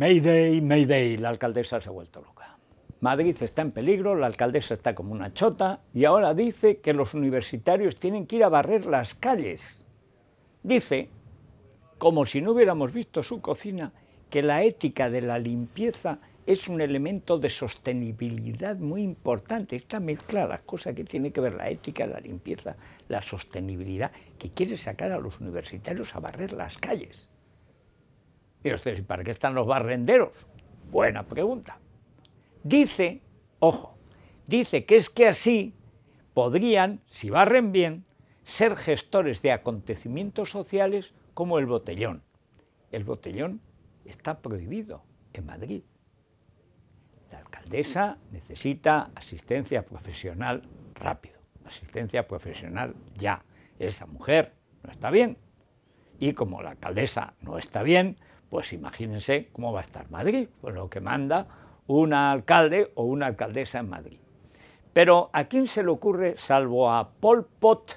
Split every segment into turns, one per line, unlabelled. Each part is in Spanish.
Mayday, Mayday, la alcaldesa se ha vuelto loca. Madrid está en peligro, la alcaldesa está como una chota y ahora dice que los universitarios tienen que ir a barrer las calles. Dice, como si no hubiéramos visto su cocina, que la ética de la limpieza es un elemento de sostenibilidad muy importante. Está mezclada las cosas que tiene que ver la ética, la limpieza, la sostenibilidad, que quiere sacar a los universitarios a barrer las calles. Y ustedes, ¿y para qué están los barrenderos? Buena pregunta. Dice, ojo, dice que es que así podrían, si barren bien, ser gestores de acontecimientos sociales como el botellón. El botellón está prohibido en Madrid. La alcaldesa necesita asistencia profesional rápido, asistencia profesional ya. Esa mujer no está bien y como la alcaldesa no está bien, pues imagínense cómo va a estar Madrid, por lo que manda un alcalde o una alcaldesa en Madrid. Pero ¿a quién se le ocurre, salvo a Pol Pot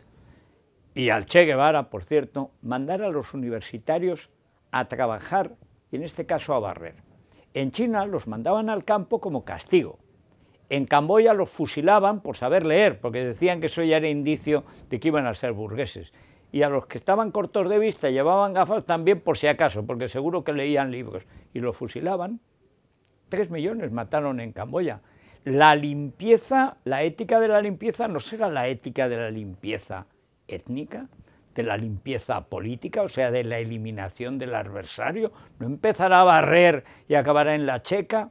y al Che Guevara, por cierto, mandar a los universitarios a trabajar, y en este caso a barrer? En China los mandaban al campo como castigo. En Camboya los fusilaban por saber leer, porque decían que eso ya era indicio de que iban a ser burgueses y a los que estaban cortos de vista llevaban gafas también por si acaso, porque seguro que leían libros, y los fusilaban. Tres millones mataron en Camboya. La limpieza, la ética de la limpieza no será la ética de la limpieza étnica, de la limpieza política, o sea, de la eliminación del adversario, no empezará a barrer y acabará en la checa.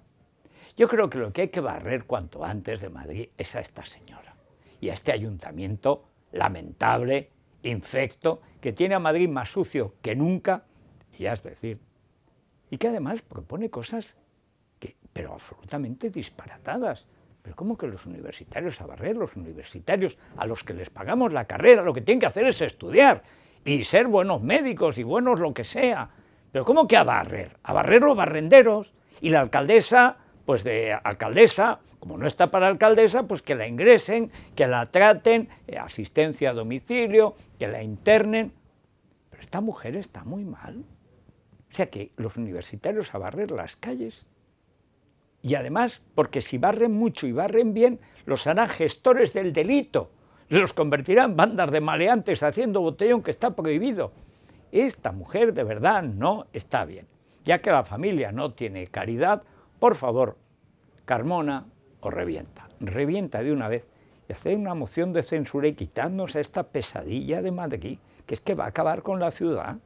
Yo creo que lo que hay que barrer cuanto antes de Madrid es a esta señora y a este ayuntamiento lamentable infecto, que tiene a Madrid más sucio que nunca, y ya es decir, y que además propone cosas pero absolutamente disparatadas. Pero ¿cómo que los universitarios a barrer? Los universitarios a los que les pagamos la carrera, lo que tienen que hacer es estudiar y ser buenos médicos y buenos lo que sea. Pero ¿cómo que a barrer? A barrer los barrenderos y la alcaldesa pues de alcaldesa, como no está para alcaldesa, pues que la ingresen, que la traten, eh, asistencia a domicilio, que la internen. Pero esta mujer está muy mal. O sea que los universitarios a barrer las calles. Y además, porque si barren mucho y barren bien, los harán gestores del delito. Los convertirán en bandas de maleantes haciendo botellón que está prohibido. Esta mujer de verdad no está bien. Ya que la familia no tiene caridad, por favor, Carmona o revienta. Revienta de una vez y hace una moción de censura y quitándose esta pesadilla de Madrid, que es que va a acabar con la ciudad.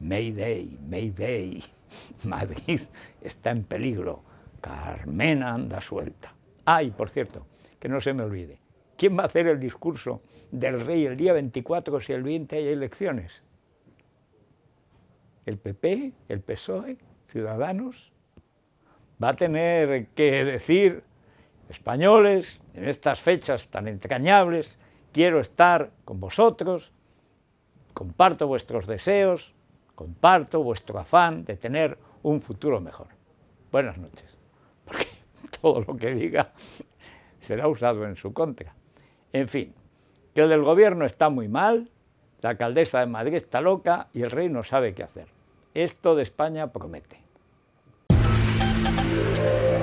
Mayday, Mayday, Madrid está en peligro. Carmena anda suelta. Ay, por cierto, que no se me olvide, ¿quién va a hacer el discurso del rey el día 24 si el 20 hay elecciones? ¿El PP? ¿El PSOE? ¿Ciudadanos? va a tener que decir, españoles, en estas fechas tan entrañables, quiero estar con vosotros, comparto vuestros deseos, comparto vuestro afán de tener un futuro mejor. Buenas noches, porque todo lo que diga será usado en su contra. En fin, que el del gobierno está muy mal, la alcaldesa de Madrid está loca y el rey no sabe qué hacer. Esto de España promete. Thank you.